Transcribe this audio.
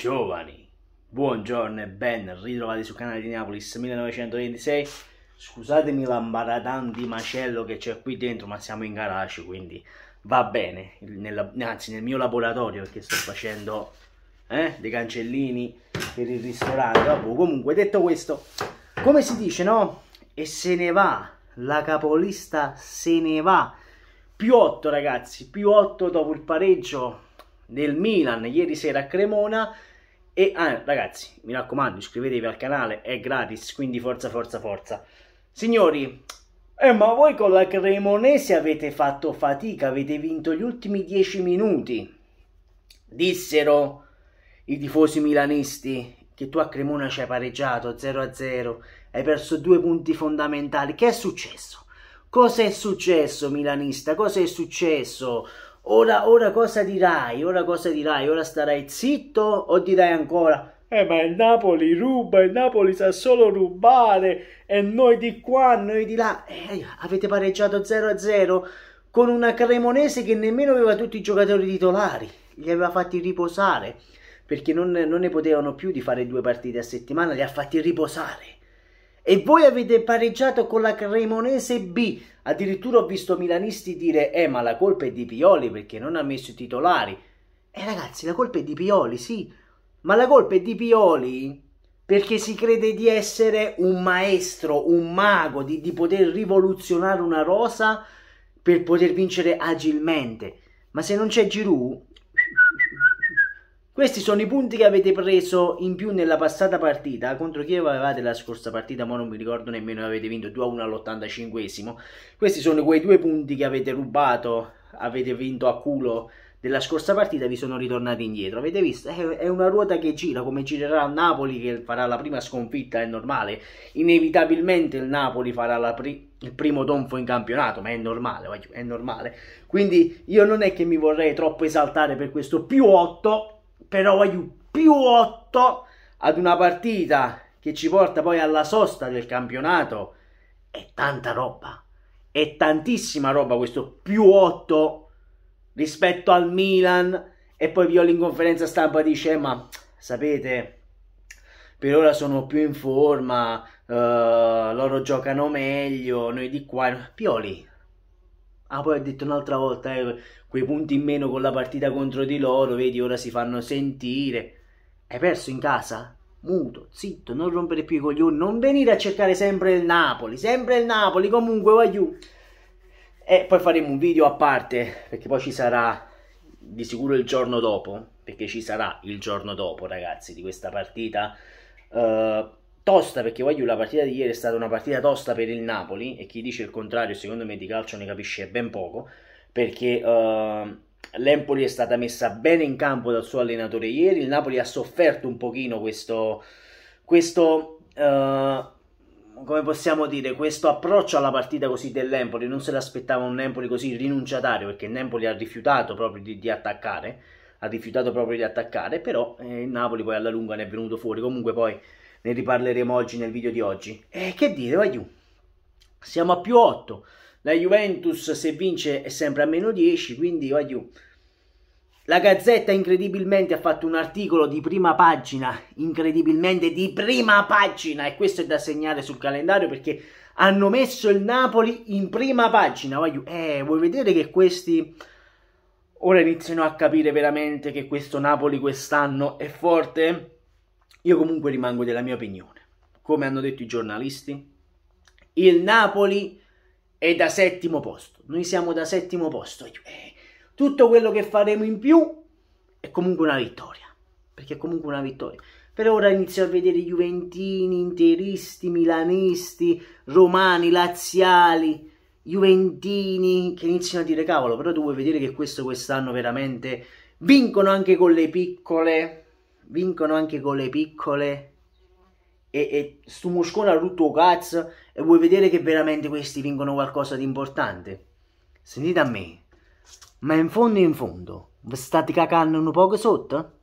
Giovani, buongiorno e ben ritrovati sul canale di Neapolis 1926. Scusatemi l'ambaradan di macello che c'è qui dentro, ma siamo in garage, quindi va bene. Nella, anzi, nel mio laboratorio, perché sto facendo eh, dei cancellini per il ristorante. Vabbè, comunque, detto questo, come si dice, no? E se ne va, la capolista se ne va. Più 8 ragazzi, più 8 dopo il pareggio del Milan ieri sera a Cremona e ah, ragazzi, mi raccomando, iscrivetevi al canale, è gratis, quindi forza, forza, forza. Signori, eh, ma voi con la Cremonese avete fatto fatica, avete vinto gli ultimi dieci minuti. Dissero i tifosi milanisti che tu a Cremona ci hai pareggiato 0-0, hai perso due punti fondamentali. Che è successo? Cosa è successo milanista? Cosa è successo? Ora, ora cosa dirai? Ora cosa dirai? Ora starai zitto o dirai ancora eh, ma il Napoli ruba, il Napoli sa solo rubare e noi di qua, noi di là. Eh, avete pareggiato 0-0 con una Cremonese che nemmeno aveva tutti i giocatori titolari, li aveva fatti riposare perché non, non ne potevano più di fare due partite a settimana, li ha fatti riposare e voi avete pareggiato con la Cremonese B. Addirittura ho visto milanisti dire eh ma la colpa è di Pioli perché non ha messo i titolari. Eh ragazzi la colpa è di Pioli sì, ma la colpa è di Pioli perché si crede di essere un maestro, un mago, di, di poter rivoluzionare una rosa per poter vincere agilmente. Ma se non c'è Giroud questi sono i punti che avete preso in più nella passata partita. Contro chi avevate la scorsa partita, ma non mi ricordo nemmeno, avete vinto 2-1 all'85esimo. Questi sono quei due punti che avete rubato, avete vinto a culo della scorsa partita vi sono ritornati indietro. Avete visto? È una ruota che gira, come girerà il Napoli che farà la prima sconfitta, è normale. Inevitabilmente il Napoli farà pri il primo tonfo in campionato, ma è normale, è normale. Quindi io non è che mi vorrei troppo esaltare per questo più 8, però voglio più 8 ad una partita che ci porta poi alla sosta del campionato. È tanta roba, è tantissima roba questo più 8 rispetto al Milan e poi Violi in conferenza stampa dice ma sapete per ora sono più in forma, uh, loro giocano meglio, noi di qua. Pioli, Ah, poi ho detto un'altra volta, eh, quei punti in meno con la partita contro di loro, vedi, ora si fanno sentire. Hai perso in casa? Muto, zitto, non rompere più i coglioni, non venire a cercare sempre il Napoli, sempre il Napoli, comunque, voglio. E poi faremo un video a parte, perché poi ci sarà di sicuro il giorno dopo, perché ci sarà il giorno dopo, ragazzi, di questa partita. Uh, tosta perché voglio la partita di ieri è stata una partita tosta per il Napoli e chi dice il contrario secondo me di calcio ne capisce ben poco perché uh, l'Empoli è stata messa bene in campo dal suo allenatore ieri, il Napoli ha sofferto un pochino questo, questo uh, come possiamo dire, questo approccio alla partita così dell'Empoli, non se l'aspettava un Empoli così rinunciatario perché l'Empoli ha rifiutato proprio di, di, attaccare, ha rifiutato proprio di attaccare, però eh, il Napoli poi alla lunga ne è venuto fuori, comunque poi ne riparleremo oggi nel video di oggi. E eh, che dire, vai Siamo a più 8. La Juventus se vince è sempre a meno 10, quindi vai La Gazzetta incredibilmente ha fatto un articolo di prima pagina, incredibilmente di prima pagina, e questo è da segnare sul calendario perché hanno messo il Napoli in prima pagina. Vai eh, vuoi vedere che questi... Ora iniziano a capire veramente che questo Napoli quest'anno è forte? Io comunque rimango della mia opinione. Come hanno detto i giornalisti, il Napoli è da settimo posto. Noi siamo da settimo posto. Eh, tutto quello che faremo in più è comunque una vittoria. Perché è comunque una vittoria. Per ora inizio a vedere Juventini, interisti, milanisti, romani, laziali, Juventini che iniziano a dire cavolo, però tu vuoi vedere che questo quest'anno veramente vincono anche con le piccole vincono anche con le piccole e, e stu muscone ha tutto cazzo e vuoi vedere che veramente questi vincono qualcosa di importante? Sentite a me, ma in fondo in fondo, vi state cacando un poco sotto?